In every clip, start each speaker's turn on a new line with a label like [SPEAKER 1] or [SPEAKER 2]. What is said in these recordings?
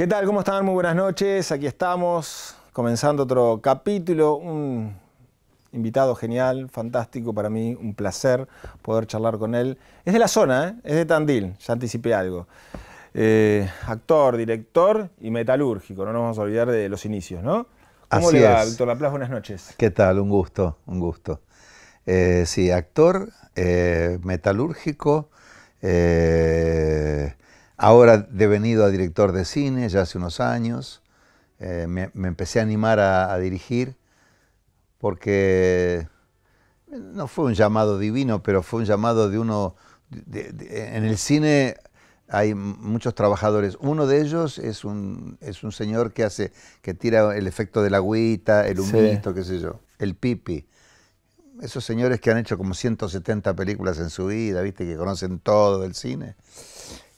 [SPEAKER 1] ¿Qué tal? ¿Cómo están? Muy buenas noches. Aquí estamos comenzando otro capítulo. Un invitado genial, fantástico para mí, un placer poder charlar con él. Es de la zona, ¿eh? es de Tandil, ya anticipé algo. Eh, actor, director y metalúrgico, no nos vamos a olvidar de los inicios, ¿no? ¿Cómo Así le va, Víctor Laplace? Buenas noches.
[SPEAKER 2] ¿Qué tal? Un gusto, un gusto. Eh, sí, actor, metalúrgico, ahora devenido a director de cine ya hace unos años, eh, me, empecé a animar a, dirigir porque no fue un llamado divino, pero fue un llamado de uno... en el cine hay muchos trabajadores. Uno de ellos es un, es un señor que hace, que tira el efecto de la agüita, el humito, qué sé yo, el pipi. Esos señores que han hecho como 170 películas en su vida, viste, que conocen todo el cine.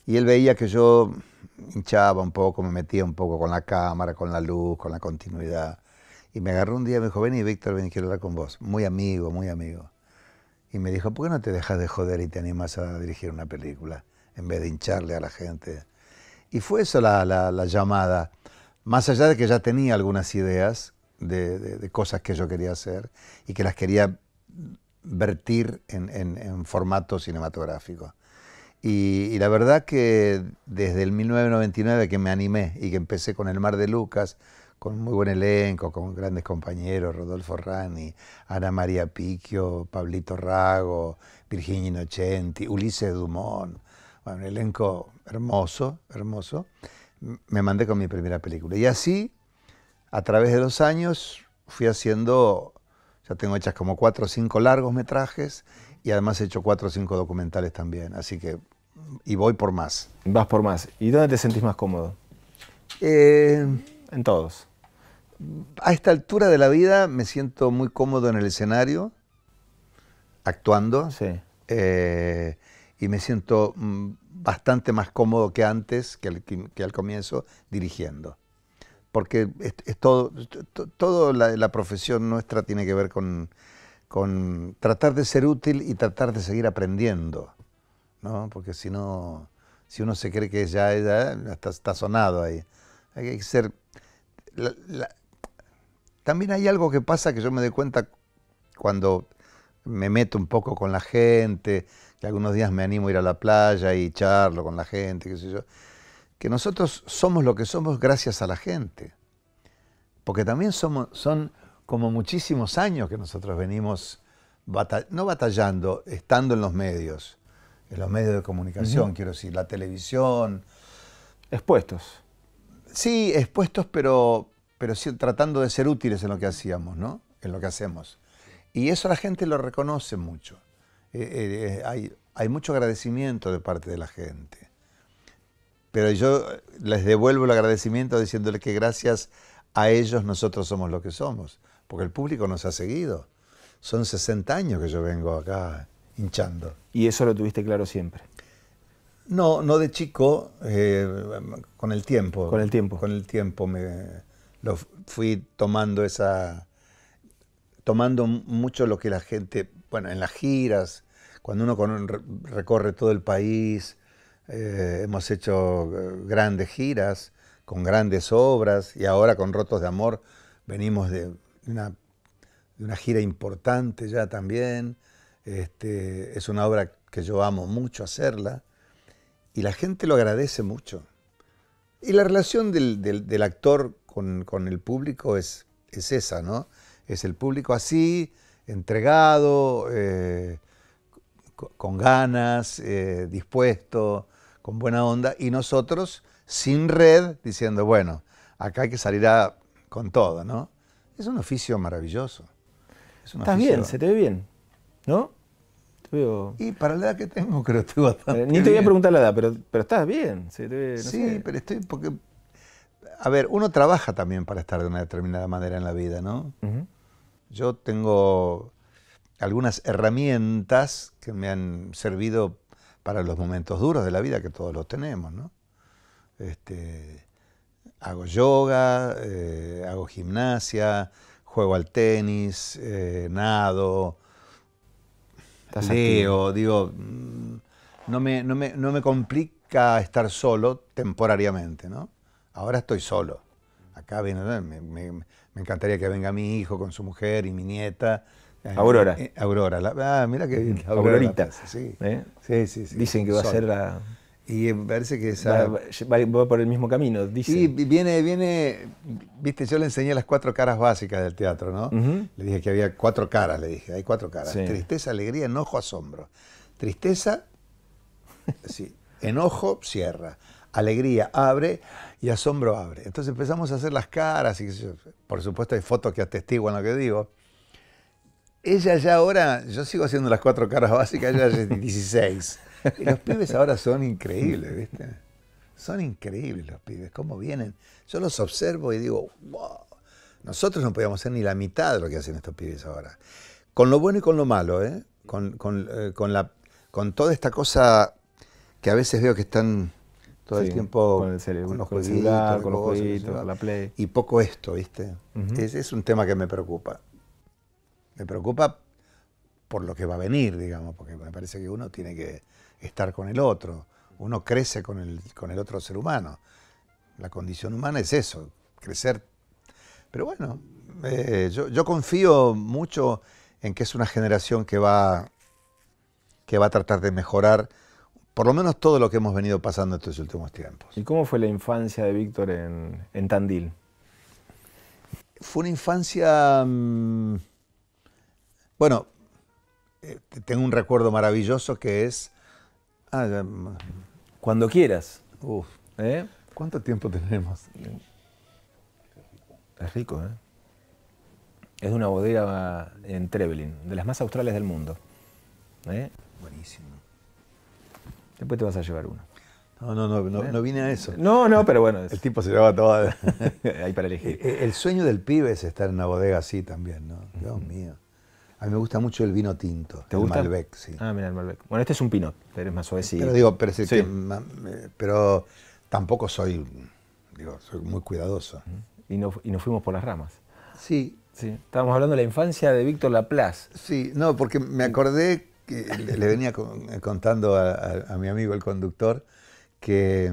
[SPEAKER 2] Y él veía que yo hinchaba un poco, me metía un poco con la cámara, con la luz, con la continuidad. Y me agarró un día y me dijo, vení Víctor, vení, quiero hablar con vos. Muy amigo, muy amigo. Y me dijo, ¿por qué no te dejas de joder y te animas a dirigir una película en vez de hincharle a la gente? Y fue eso la, llamada. Más allá de que ya tenía algunas ideas de, cosas que yo quería hacer y que las quería vertir en formato cinematográfico. Y, la verdad que desde el 1999 que me animé y que empecé con El Mar de Lucas, con muy buen elenco, con grandes compañeros, Rodolfo Rani, Ana María Picchio, Pablito Rago, Virginia Inocenti, Ulises Dumont, bueno, un elenco hermoso, hermoso, me mandé con mi primera película. Y así, a través de los años, fui haciendo, ya tengo hechas como cuatro o cinco largos metrajes y además he hecho cuatro o cinco documentales también. Así que y voy por más. Vas por más. ¿Y dónde te sentís más cómodo? Eh, en todos. A esta altura de la vida me siento muy cómodo en el escenario, actuando. Sí. Eh, y me siento mm, bastante más cómodo que antes, que, al, que, al comienzo, dirigiendo. Porque es, todo, todo la, la, profesión nuestra tiene que ver con, con tratar de ser útil y tratar de seguir aprendiendo. ¿no? Porque si no, si uno se cree que ya está, está, sonado ahí. Hay que ser. también hay algo que pasa que yo me doy cuenta cuando me meto un poco con la gente, que algunos días me animo a ir a la playa y charlo con la gente, que nosotros somos lo que somos gracias a la gente. Porque también somos, son como muchísimos años que nosotros venimos, no batallando, estando en los medios en los medios de comunicación, quiero decir, la televisión. Expuestos. Sí, expuestos, pero, pero tratando de ser útiles en lo que hacíamos, ¿no? En lo que hacemos. Y eso la gente lo reconoce mucho. Eh, eh, eh, hay, hay mucho agradecimiento de parte de la gente. Pero yo les devuelvo el agradecimiento diciéndoles que gracias a ellos nosotros somos lo que somos, porque el público nos ha seguido. Son 60 años que yo vengo acá hinchando. ¿Y eso lo tuviste claro siempre? No, no de chico, eh, con el tiempo. Con el tiempo. Con el tiempo me, fui tomando esa. tomando mucho lo que la gente. Bueno, en las giras, cuando uno recorre todo el país, eh, hemos hecho eh, grandes giras con grandes obras y ahora con Rotos de Amor venimos de de una gira importante ya también. Este, es una obra que yo amo mucho hacerla y la gente lo agradece mucho. Y la relación del, actor con, el público es, esa, ¿no? Es el público así, entregado, eh, con ganas, eh, dispuesto, con buena onda, y nosotros sin red diciendo, bueno, acá hay que salir con todo, ¿no? Es un oficio maravilloso.
[SPEAKER 1] Estás bien, se te ve bien. ¿No? Y
[SPEAKER 2] para la edad que tengo,
[SPEAKER 1] creo que estoy bastante. Eh, ni te voy a preguntar la edad, pero, estás bien.
[SPEAKER 2] Sí, pero estoy. porque A ver, uno trabaja también para estar de una determinada manera en la vida, ¿no? Yo tengo algunas herramientas que me han servido para los momentos duros de la vida, que todos los tenemos, ¿no? Este, hago yoga, eh, hago gimnasia, juego al tenis, eh, nado sí o digo, mm, no me, no, me, complica estar solo temporariamente, ¿no? Ahora estoy solo. Acá viene, eh, me, encantaría que venga mi hijo con su mujer
[SPEAKER 1] y mi nieta. Eh, Aurora. Eh, Aurora. ah, mira que bien. sí. sí. sí, Dicen que va a ser la y parece que esa... va, por el mismo camino,
[SPEAKER 2] dice. Sí, viene, viene, viste, yo le enseñé las cuatro caras básicas del teatro, ¿no? Le dije que había cuatro caras, le dije, hay cuatro caras. Tristeza, alegría, enojo, asombro. Tristeza, sí. enojo, cierra. Alegría abre y asombro abre. Entonces empezamos a hacer las caras y por supuesto hay fotos que atestiguan lo que digo. Ella ya ahora, yo sigo haciendo las cuatro caras básicas, ella ya es 16. Y los pibes ahora son increíbles, mm. ¿viste? Son increíbles los pibes, cómo vienen. Yo los observo y digo, wow, nosotros no podíamos hacer ni la mitad de lo que hacen estos pibes ahora. Con lo bueno y con lo malo, ¿eh? Con, eh, la, con toda esta cosa que a veces veo que están
[SPEAKER 1] todo el tiempo con,
[SPEAKER 2] el con los jueguitos, con la play. Y poco esto, ¿viste? es un tema que me preocupa. Me preocupa por lo que va a venir, digamos, porque me parece que uno tiene que estar con el otro. Uno crece con el, con el otro ser humano. La condición humana es eso, crecer. Pero bueno, eh, yo, confío mucho en que es una generación que va, que va a tratar de mejorar por lo menos todo lo que hemos venido pasando estos últimos tiempos. ¿Y cómo fue la infancia de Víctor en, Tandil? Fue una infancia... Mm, bueno, eh, tengo un recuerdo maravilloso que es
[SPEAKER 1] Ah, Cuando quieras. Uf. ¿Eh? ¿Cuánto tiempo tenemos? Es rico, ¿eh? Es de una bodega en Trevelin, de las más australes del mundo. ¿Eh? Buenísimo. Después te vas a llevar uno. No, no, no, no, vine a eso. No, no, pero bueno. El tipo se llevaba todo. Ahí para elegir.
[SPEAKER 2] E, el sueño del pibe es estar en una bodega así también, ¿no? Dios mío. A mí me gusta mucho el vino tinto. el Malbec,
[SPEAKER 1] sí. Ah, mira, el Malbec. Bueno, este es un pinot, pero es más suavecito. Pero digo,
[SPEAKER 2] pero, eh, tampoco soy,
[SPEAKER 1] soy muy cuidadoso. Y, nos fuimos por las ramas. Sí. Sí, estábamos hablando de la infancia de Víctor Laplace.
[SPEAKER 2] Sí, no, porque me acordé que le, venía eh, contando a, mi amigo el conductor que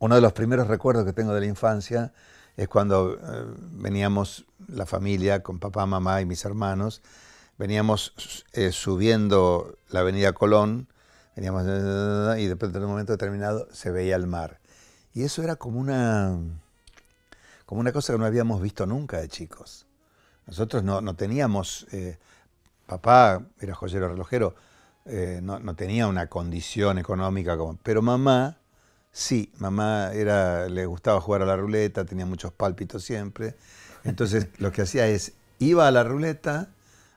[SPEAKER 2] uno de los primeros recuerdos que tengo de la infancia es cuando eh, veníamos la familia con papá, mamá y mis hermanos veníamos eh, subiendo la avenida Colón, veníamos y de en un momento determinado se veía el mar. Y eso era como una, como una cosa que no habíamos visto nunca de chicos. Nosotros no, teníamos, eh, papá era joyero relojero, eh, no, tenía una condición económica, como, pero mamá sí, mamá era, le gustaba jugar a la ruleta, tenía muchos pálpitos siempre. Entonces lo que hacía es, iba a la ruleta,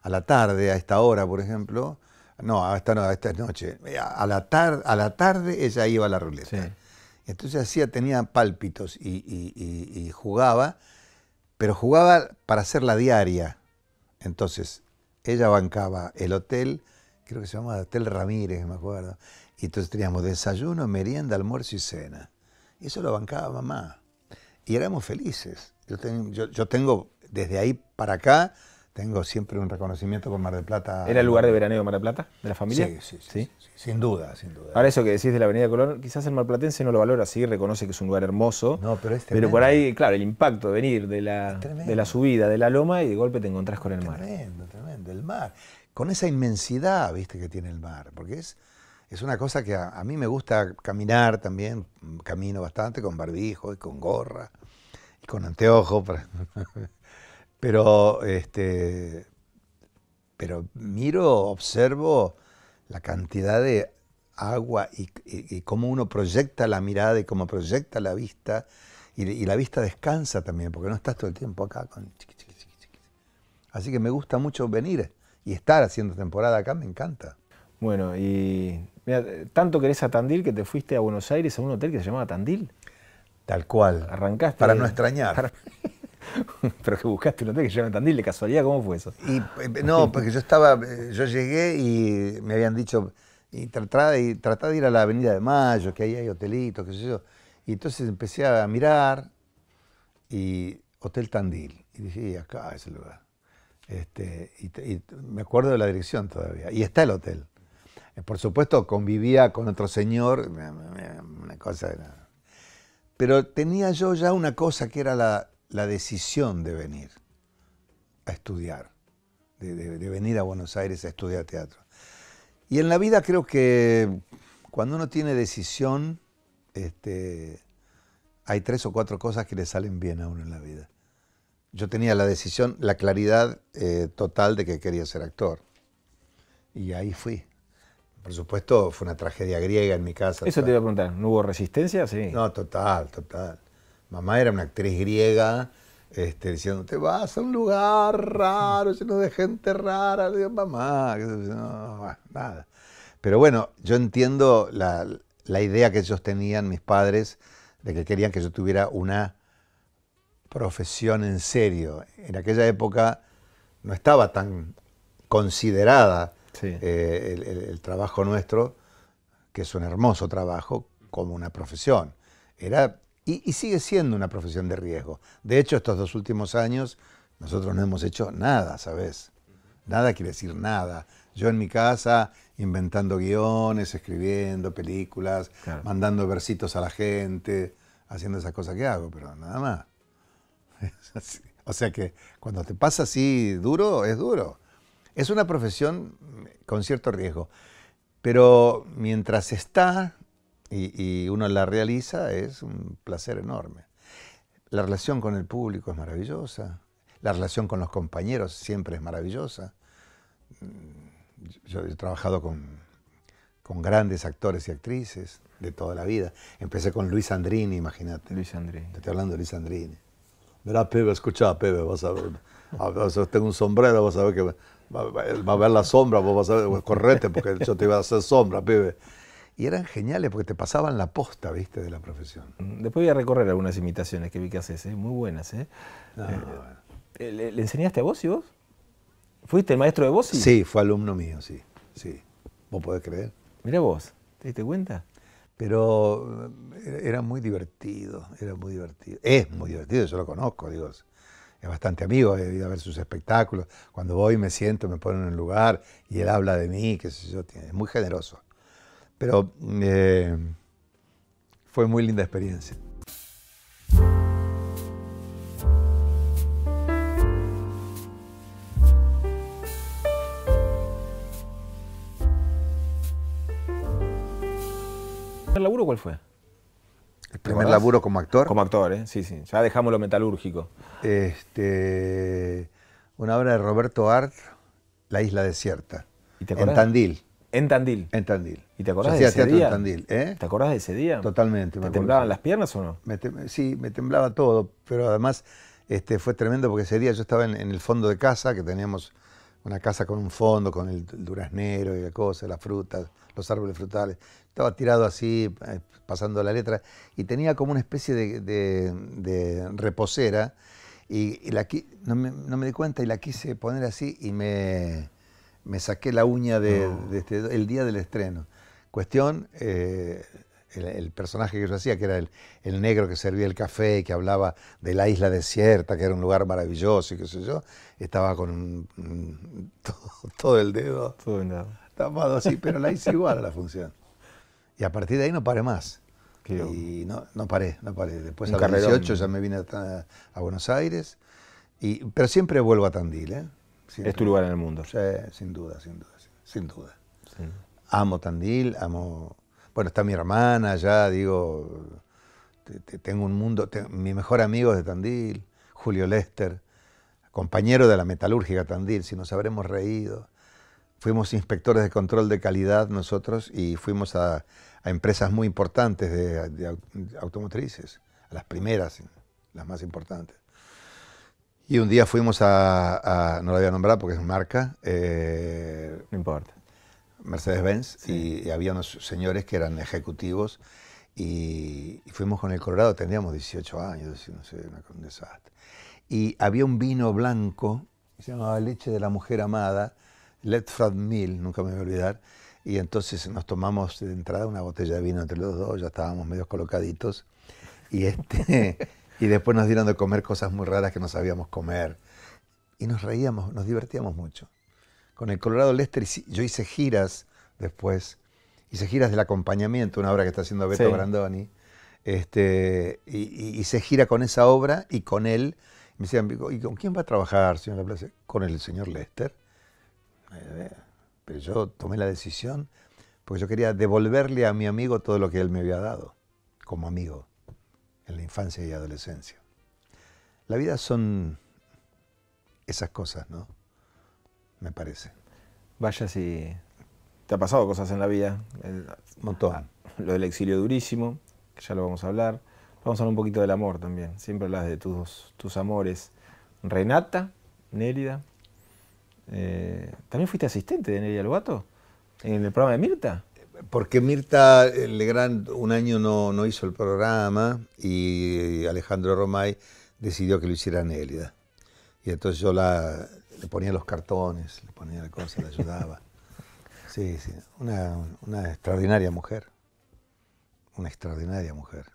[SPEAKER 2] a la tarde, a esta hora, por ejemplo, no, a esta, no, a esta noche, a la, tar, a la tarde ella iba a la ruleta. Entonces hacía, tenía pálpitos y, jugaba, pero jugaba para hacer la diaria. Entonces, ella bancaba el hotel, creo que se llamaba Hotel Ramírez, me acuerdo. Y entonces teníamos desayuno, merienda, almuerzo y cena. eso lo bancaba mamá. Y éramos felices. Yo, yo tengo desde ahí para acá
[SPEAKER 1] tengo siempre un reconocimiento por Mar del Plata. ¿Era el lugar de veraneo Mar del Plata? ¿De la familia? Sí sí, sí, sin duda, sin duda. Ahora eso que decís de la Avenida Colón, quizás el marplatense no lo valora así, reconoce que es un lugar hermoso. pero Pero por ahí, claro, el impacto de venir de la, de la subida, de la loma y de golpe te encontrás con el mar. Tremendo, tremendo, el mar. Con esa inmensidad, viste, que tiene el mar, porque es,
[SPEAKER 2] es una cosa que a, mí me gusta caminar también, camino bastante con barbijo y con gorra y con anteojo. Para... Pero, este, pero miro, observo la cantidad de agua y, cómo uno proyecta la mirada y cómo proyecta la vista. Y, la vista descansa también, porque no estás todo el tiempo acá. Con... Así que
[SPEAKER 1] me gusta mucho venir y estar haciendo temporada acá, me encanta. Bueno, y mira, tanto querés a Tandil que te fuiste a Buenos Aires a un hotel que se llamaba Tandil. Tal cual. Arrancaste. Para no extrañar. Pero que buscaste un hotel que se llama Tandil, de casualidad, ¿cómo fue
[SPEAKER 2] eso? Eh, no, porque yo estaba, eh, yo llegué y me habían dicho, y de ir a la Avenida de Mayo, que ahí hay hotelitos, qué sé yo. Y entonces empecé a mirar y Hotel Tandil. Y dije, acá es el lugar. Este, y, me acuerdo de la dirección todavía. Y está el hotel. Eh, por supuesto, convivía con otro señor, una cosa. de nada, Pero tenía yo ya una cosa que era la, la decisión de venir a estudiar, de, venir a Buenos Aires a estudiar teatro. Y en la vida creo que cuando uno tiene decisión, este, hay tres o cuatro cosas que le salen bien a uno en la vida. Yo tenía la decisión, la claridad eh, total de que quería ser actor. Y ahí fui. Por supuesto, fue una tragedia griega en mi casa. Eso te iba a preguntar, ¿no hubo resistencia? Sí. No, total, total. Mamá era una actriz griega, este, diciendo, te vas a un lugar raro, lleno de gente rara, digo, mamá, nada. Pero bueno, yo entiendo la, idea que ellos tenían, mis padres, de que querían que yo tuviera una profesión en serio. En aquella época no estaba tan considerada eh, el, el, trabajo nuestro, que es un hermoso trabajo, como una profesión. Era y, sigue siendo una profesión de riesgo. De hecho, estos dos últimos años nosotros no hemos hecho nada, ¿sabes? Nada quiere decir nada. Yo en mi casa inventando guiones, escribiendo películas, mandando versitos a la gente, haciendo esas cosas que hago, pero nada más. O sea que cuando te pasa así duro, es duro. Es una profesión con cierto riesgo. Pero mientras está, y, uno la realiza, es un placer enorme. La relación con el público es maravillosa, la relación con los compañeros siempre es maravillosa. Yo he trabajado con, con grandes actores y actrices de toda la vida. Empecé con Luis Andrini, imagínate. Luis Andrini. Te estoy hablando de Luis Andrini. Mirá, Pepe, escuchá, Pepe, vas a ver. Ah, tengo un sombrero, vas a ver que va, a ver la sombra, vos vas a ver, correte, porque yo te iba a hacer sombra, pibe
[SPEAKER 1] y eran geniales porque te pasaban la posta, viste, de la profesión. Mm, después voy a recorrer algunas imitaciones que vi que haces, ¿eh? muy buenas. ¿eh? eh, eh ¿le, enseñaste a vos y vos? ¿Fuiste el maestro de vos? Y... Sí, fue alumno mío, sí. sí. ¿Vos podés creer? Mira vos, ¿te diste cuenta?
[SPEAKER 2] Pero era muy
[SPEAKER 1] divertido,
[SPEAKER 2] era muy divertido. Es muy divertido, yo lo conozco, digo. Es bastante amigo, he ido a ver sus espectáculos. Cuando voy me siento, me ponen en el lugar y él habla de mí, qué sé yo, es muy generoso. Pero eh, fue muy linda experiencia.
[SPEAKER 1] ¿El primer laburo cuál fue? El primer laburo como actor. Como actor, ¿eh? sí, sí. Ya dejamos lo metalúrgico. Este, una obra de Roberto
[SPEAKER 2] Art, La isla desierta. en Tandil. En Tandil. En Tandil. ¿Y te acordás de ese día? En Tandil, ¿eh? ¿Te acordás de ese día? Totalmente. ¿Te me temblaban las piernas o no? sí, me temblaba todo, pero además este, fue tremendo porque ese día yo estaba en, el fondo de casa, que teníamos una casa con un fondo, con el, duraznero y la cosa, las frutas, los árboles frutales. Estaba tirado así, eh, pasando la letra, y tenía como una especie de, reposera, y, la, no me di cuenta y la quise poner así y me me saqué la uña de, este, el día del estreno. Cuestión, eh, el, personaje que yo hacía, que era el, negro que servía el café y que hablaba de la isla desierta, que era un lugar maravilloso y qué sé yo, estaba con todo, el dedo tapado así, pero la hice igual la función. Y a partir de ahí no paré más. no, no, paré, no paré. Después a los 18 ya me vine a, Buenos Aires, y, pero siempre vuelvo a Tandil, ¿eh? es tu lugar en el mundo. Sí, sin duda, sin duda, sin duda. Amo Tandil, amo... Bueno, está mi hermana allá, digo, tengo un mundo, mi mejor amigo es de Tandil, Julio Lester, compañero de la metalúrgica Tandil, si nos habremos reído. Fuimos inspectores de control de calidad nosotros y fuimos a, empresas muy importantes de automotrices, a las primeras, las más importantes. Y un día fuimos a, no la había nombrado porque es marca. Eh, no importa. Mercedes-Benz y, había unos señores que eran ejecutivos y, fuimos con el Colorado, teníamos 18 años, no sé, Y había un vino blanco, se llamaba Leche de la Mujer Amada, Letfrad Mill, nunca me voy a olvidar, y entonces nos tomamos de entrada una botella de vino entre los dos, ya estábamos medio colocaditos, y este... Y después nos dieron de comer cosas muy raras que no sabíamos comer. Y nos reíamos, nos divertíamos mucho. Con el Colorado Lester yo hice giras después. Hice giras del acompañamiento, una obra que está haciendo Beto Brandoni. Este, y, gira con esa obra y con él. Me decían, ¿y con quién va a trabajar, señor Laplace? Con el señor Lester. Pero yo tomé la decisión porque yo quería devolverle a mi amigo todo lo que él me había dado, como amigo en la infancia y
[SPEAKER 1] adolescencia. La vida son esas cosas, ¿no? Me parece. Vaya si te ha pasado cosas en la vida. Un Montón. Ah, lo del exilio durísimo, que ya lo vamos a hablar. Vamos a hablar un poquito del amor también. Siempre hablas de tus, amores. Renata, Nérida. Eh, ¿También fuiste asistente de Nérida Lobato ¿En el programa de Mirta? Porque
[SPEAKER 2] Mirta eh, Legrand un año no, no hizo el programa y Alejandro Romay decidió que lo hiciera Nélida. Y entonces yo la, le ponía los cartones, le ponía la cosa, le ayudaba. Sí, sí, una, extraordinaria mujer. Una extraordinaria mujer.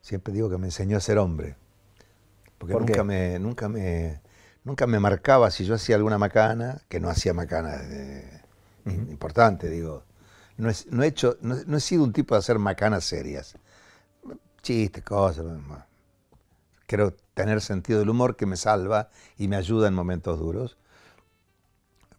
[SPEAKER 2] Siempre digo que me enseñó a ser hombre. Porque nunca, me, nunca, me, nunca me marcaba si yo hacía alguna macana, que no hacía macana importante, digo no, he, hecho, no, he sido un tipo de hacer macanas serias. Chistes, cosas. Quiero tener sentido del humor que me salva y me ayuda en momentos duros.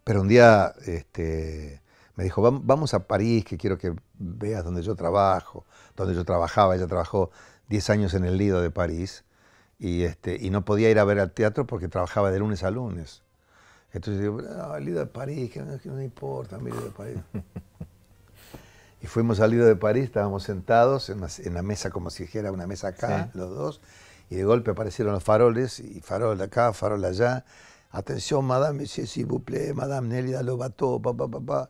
[SPEAKER 2] Pero un día este, me dijo, vamos a París, que quiero que veas donde yo trabajo, donde yo trabajaba. Ella trabajó 10 años en el Lido de París y, este, y no podía ir a ver al teatro porque trabajaba de lunes a lunes. Entonces digo, no, el Lido de París, que no, que no importa, el Lido de París. y fuimos salidos de París, estábamos sentados en la, mesa como si dijera una mesa acá, los dos, y de golpe aparecieron los faroles, y farol acá, farol allá. Atención, madame, si si vous plaît, madame Nélida Lobato, papá, papá. Pa, pa.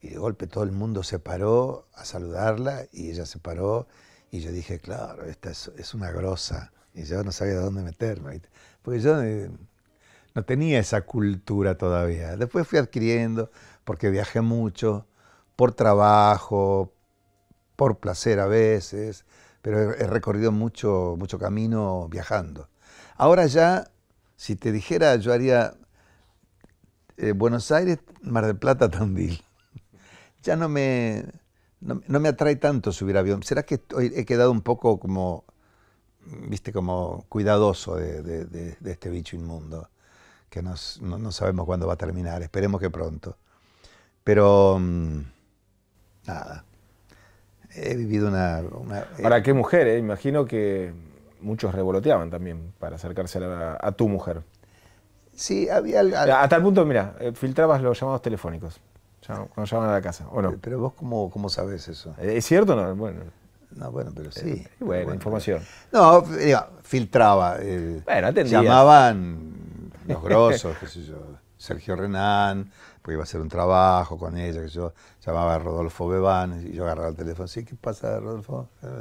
[SPEAKER 2] Y de golpe todo el mundo se paró a saludarla y ella se paró y yo dije, claro, esta es, es una grosa. Y yo no sabía dónde meterme, porque yo eh, no tenía esa cultura todavía. Después fui adquiriendo, porque viajé mucho, por trabajo, por placer a veces, pero he recorrido mucho, mucho camino viajando. Ahora ya, si te dijera, yo haría eh, Buenos Aires, Mar del Plata, Tandil. ya no me, me atrae tanto subir avión. ¿Será que he quedado un poco como, viste, como cuidadoso de, este bicho inmundo? Que no, sabemos cuándo va a terminar, esperemos que pronto. Pero... Mm, nada.
[SPEAKER 1] He vivido una... Ahora, eh, qué mujer, eh, imagino que muchos revoloteaban también para acercarse a, tu mujer. Sí, había... Hasta el punto, mira, eh, filtrabas los llamados telefónicos cuando llamaban a la casa, ¿o Pero vos, ¿cómo, cómo sabés eso? ¿Es cierto o no? Bueno. No, bueno, pero sí. bueno, información.
[SPEAKER 2] no, filtraba. bueno, atendía. Llamaban los grosos, qué sé yo, Sergio Renán, porque iba a hacer un trabajo con ella, que yo llamaba a Rodolfo Bebán y yo agarraba el teléfono, sí, ¿qué pasa, Rodolfo?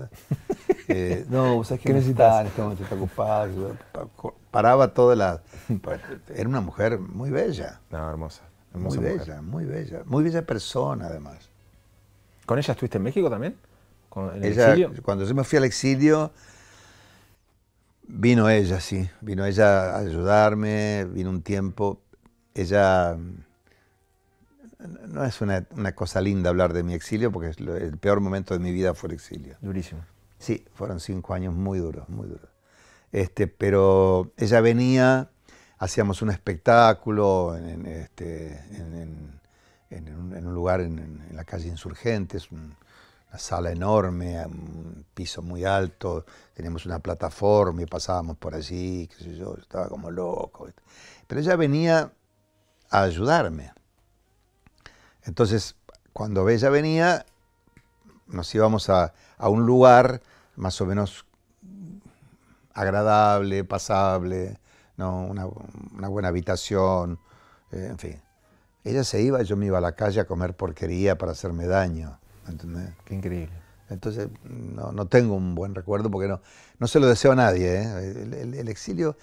[SPEAKER 2] Eh, no, ¿sabes qué, ¿Qué necesitas? Este te ocupado. Paraba toda la... Era una mujer muy bella. No, hermosa. muy bella, muy bella. Muy bella persona, además. ¿Con
[SPEAKER 1] ella estuviste en México también? Cuando
[SPEAKER 2] yo me fui al exilio, vino ella, sí. Vino ella a ayudarme, vino un tiempo. Ella no es una, una, cosa linda hablar de mi exilio, porque el peor momento de mi vida fue el exilio. Durísimo. Sí, fueron cinco años muy duros, muy duros. Este, pero ella venía, hacíamos un espectáculo en, en, este, en, un, lugar en, la calle Insurgentes, es una sala enorme, un piso muy alto, teníamos una plataforma y pasábamos por allí, qué sé yo estaba como loco. Pero ella venía a ayudarme entonces, cuando Bella venía, nos íbamos a, a un lugar más o menos agradable, pasable, ¿no? una, una buena habitación, eh, en fin. Ella se iba, yo me iba a la calle a comer porquería para hacerme daño. ¿entendés? Qué increíble. Entonces, no, no, tengo un buen recuerdo porque no, no se lo deseo a nadie. ¿eh? El, exilio,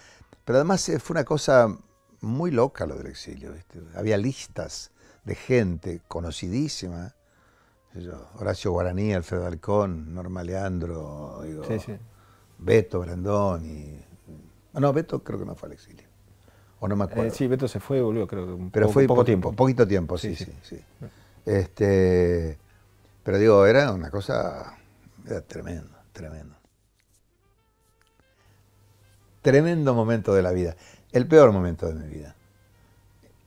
[SPEAKER 2] pero además eh, fue una cosa muy loca lo del exilio. Había listas de gente conocidísima. Horacio Guaraní, Alfredo Alcón, Norma Leandro, Beto Brandón y. Ah, no, Beto creo que no fue al exilio. O no me acuerdo. Eh, sí, Beto se fue y volvió, creo
[SPEAKER 1] que un Pero fue poco tiempo. Poquito tiempo, sí, sí, sí.
[SPEAKER 2] Este, pero digo, era una cosa. Era tremendo, tremendo. Tremendo momento de la vida. El peor momento de mi vida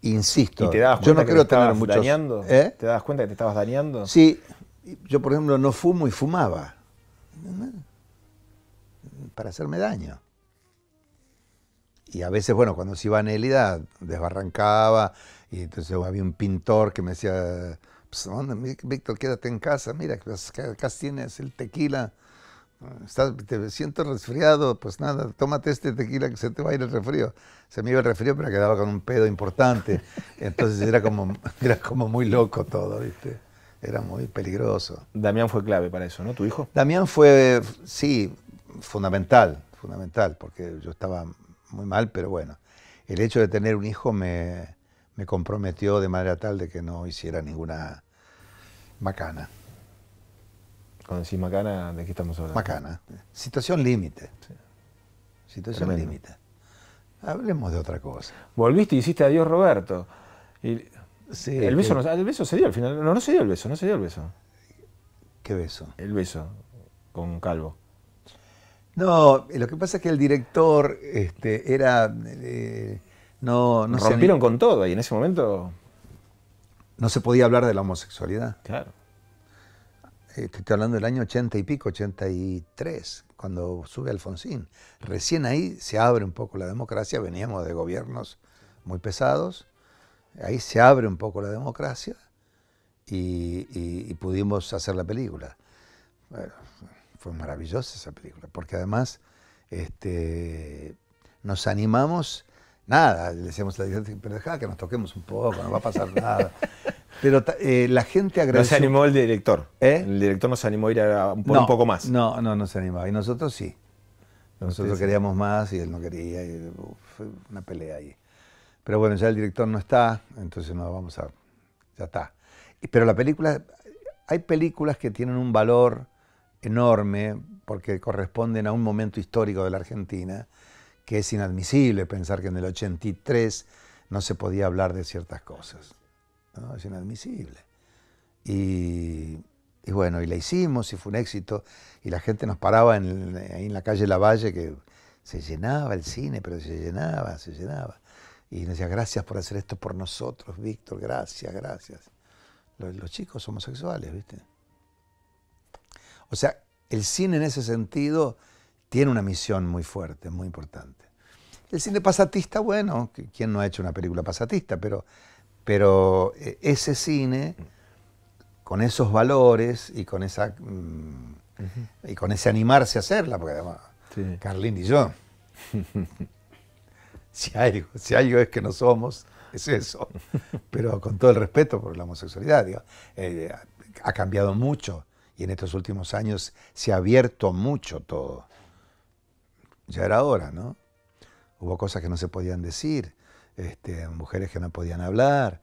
[SPEAKER 2] insisto, te yo no que tener
[SPEAKER 1] ¿eh? ¿Te das cuenta que te estabas dañando? Sí,
[SPEAKER 2] yo por ejemplo no fumo y fumaba para hacerme daño. Y a veces, bueno, cuando se iba a Nélida, desbarrancaba, y entonces había un pintor que me decía, pues, Víctor, quédate en casa, mira, pues, acá tienes el tequila te siento resfriado, pues nada, tómate este tequila que se te va a ir el resfrío. Se me iba el resfrío, pero quedaba con un pedo importante. Entonces era como, era como muy loco todo, ¿viste? Era muy peligroso. Damián fue clave para eso, ¿no? ¿Tu hijo? Damián fue, sí, fundamental, fundamental, porque yo estaba muy mal, pero bueno. El hecho de tener un hijo me, me comprometió de manera tal de que no hiciera ninguna macana.
[SPEAKER 1] Cuando decís macana, ¿de qué estamos hablando? Macana. Situación límite. Situación límite. Hablemos de otra cosa. Volviste y hiciste adiós Roberto. sí, el, beso no, el beso se dio al final. No, no se dio el beso, no se dio el beso. ¿Qué beso? El beso con Calvo. No, lo que
[SPEAKER 2] pasa es que el director este, era. Eh, no, Rompieron con todo y en ese momento. No se podía hablar de la homosexualidad. Claro. Eh, estoy hablando del año 80 y pico, 83, cuando sube Alfonsín. Recién ahí se abre un poco la democracia, veníamos de gobiernos muy pesados, ahí se abre un poco la democracia y, pudimos hacer la película. fue maravillosa esa película, porque además este, nos animamos, nada, le decíamos a la directora, pero dejá que nos toquemos un poco, no va a pasar nada. Pero eh, la gente agradeció. No se animó
[SPEAKER 1] el director. ¿Eh? El director nos animó a ir a, un poco más. No, no, no se animaba. Y nosotros sí. Nosotros queríamos
[SPEAKER 2] más y él no quería. fue una pelea ahí. Pero bueno, ya el director no está, entonces no vamos a. Ya está. Pero la película. Hay películas que tienen un valor enorme porque corresponden a un momento histórico de la Argentina que es inadmisible pensar que en el 83 no se podía hablar de ciertas cosas es inadmisible. Y, bueno, y la hicimos y fue un éxito, y la gente nos paraba en, ahí en la calle La Valle que se llenaba el cine, pero se llenaba, se llenaba. Y nos decía, gracias por hacer esto por nosotros, Víctor, gracias, gracias. Los, chicos homosexuales, ¿viste? O sea, el cine en ese sentido tiene una misión muy fuerte, muy importante. El cine pasatista, bueno, ¿quién no ha hecho una película pasatista? Pero pero eh, ese cine, con esos valores y con esa mm, y con ese animarse a hacerla, porque además, Carlín y yo, si, hay, si algo es que no somos, es eso. Pero con todo el respeto por la homosexualidad, eh, ha cambiado mucho y en estos últimos años se ha abierto mucho todo. Ya era hora, ¿no? Hubo cosas que no se podían decir, este, mujeres que no podían hablar.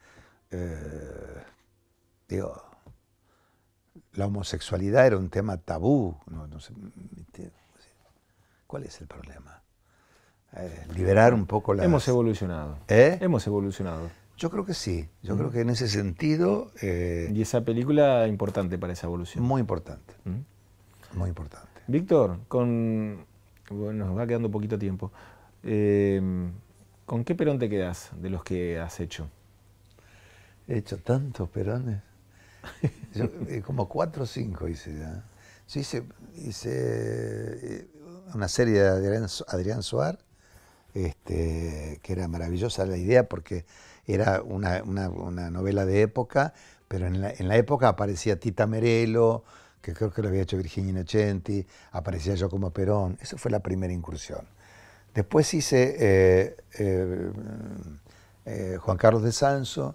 [SPEAKER 2] Eh, digo, la homosexualidad era un tema tabú. ¿Cuál es el problema?
[SPEAKER 1] Eh, liberar un poco la. Hemos evolucionado. ¿Eh? Hemos evolucionado. Yo creo que sí. Yo mm. creo que en ese sentido. Eh, y esa película importante para esa evolución. Muy importante.
[SPEAKER 2] Mm. Muy
[SPEAKER 1] importante. Víctor, con. Bueno, nos va quedando poquito tiempo. ¿Con qué perón te quedas de los que has hecho? He hecho tantos perones. Eh,
[SPEAKER 2] como cuatro o cinco hice hice, eh, una serie de Adrián, Suárez, Suar, este, que era maravillosa la idea porque era una, novela de época, pero en la, época aparecía Tita Merelo, que creo que lo había hecho Virginia Inocenti, aparecía yo como Perón. Esa fue la primera incursión. Después hice eh, eh, eh, Juan Carlos de Sanso,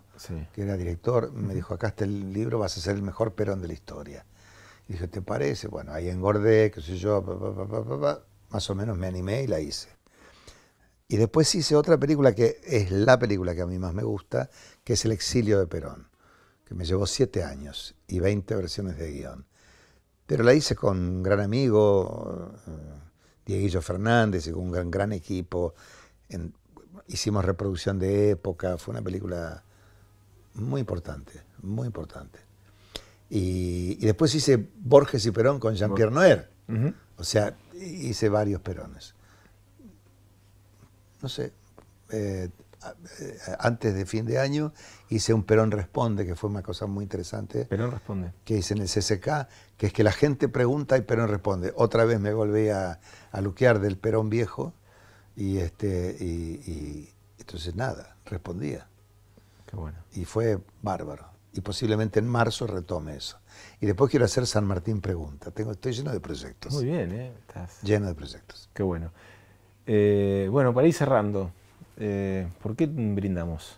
[SPEAKER 2] que era director, me dijo, acá está el libro, vas a ser el mejor Perón de la historia. Y dije, ¿te parece? Bueno, ahí engordé, qué sé yo, más o menos me animé y la hice. Y después hice otra película que es la película que a mí más me gusta, que es El exilio de Perón, que me llevó siete años y veinte versiones de guión. Pero la hice con un gran amigo Dieguillo Fernández con un gran, gran equipo. hicimos reproducción de época, fue una película muy importante, muy importante. Y, después hice Borges y Perón con Jean-Pierre Noer. O sea, hice varios Perones. No sé. Eh, eh, antes de fin de año hice un Perón Responde, que fue una cosa muy interesante. Perón Responde. Que hice en el CSK que es que la gente pregunta y Perón Responde. Otra vez me volví a, a del Perón Viejo y, este, y, entonces nada, respondía. Qué bueno. Y fue bárbaro. Y posiblemente en marzo retome eso. Y después quiero
[SPEAKER 1] hacer San Martín Pregunta. Tengo, estoy lleno de proyectos. Muy bien, ¿eh? Estás... Lleno de proyectos. Qué bueno. Eh, bueno, para ir cerrando, eh, ¿por qué brindamos?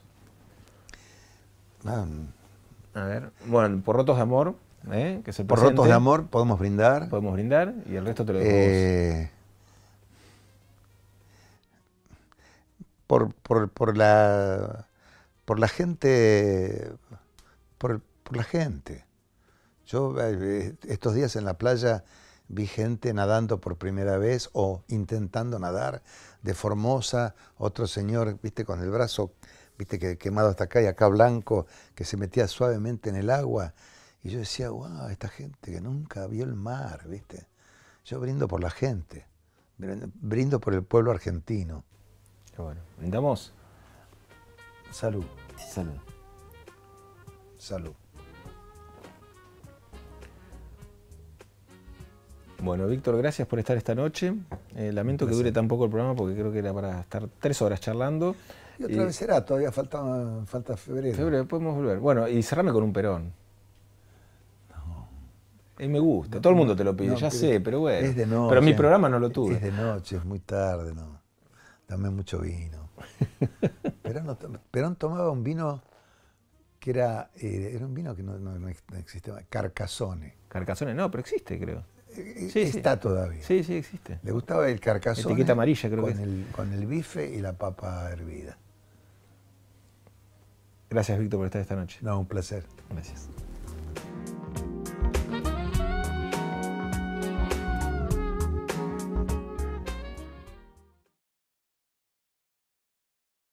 [SPEAKER 1] Ah, a ver, bueno, por rotos de amor, ¿eh? que se Por rotos de amor podemos brindar. Podemos brindar y el resto te lo dejo
[SPEAKER 2] eh, por, por, por, la por la gente por la gente. Yo estos días en la playa vi gente nadando por primera vez o intentando nadar de Formosa, otro señor, viste, con el brazo, viste, que quemado hasta acá y acá blanco, que se metía suavemente en el agua. Y yo decía, wow, esta gente que nunca vio el mar, viste. Yo brindo por la gente, brindo
[SPEAKER 1] por el pueblo argentino. Bueno, brindamos. Salud. Salud. Salud. Bueno, Víctor, gracias por estar esta noche. Eh, lamento que dure tan poco el programa porque creo que era para estar tres horas charlando. Y otra vez
[SPEAKER 2] será, todavía falta,
[SPEAKER 1] falta febrero. Febrero, podemos volver. Bueno, y cerrame con un perón. Y me gusta, todo el mundo te lo pide, ya sé, pero bueno. Es de noche. Pero mi programa no lo tuve. Es de noche, es muy
[SPEAKER 2] tarde, no. Dame mucho vino. Perón, no, tomaba un vino que era, eh, era un vino que no, existía, carcasones.
[SPEAKER 1] Carcasone no, pero existe, creo. Sí, está todavía. Sí, sí, existe. Le gustaba el carcaso Etiqueta ¿eh? amarilla, creo El, con el bife y la papa hervida. Gracias, Víctor, por estar esta noche. No, un placer. Gracias.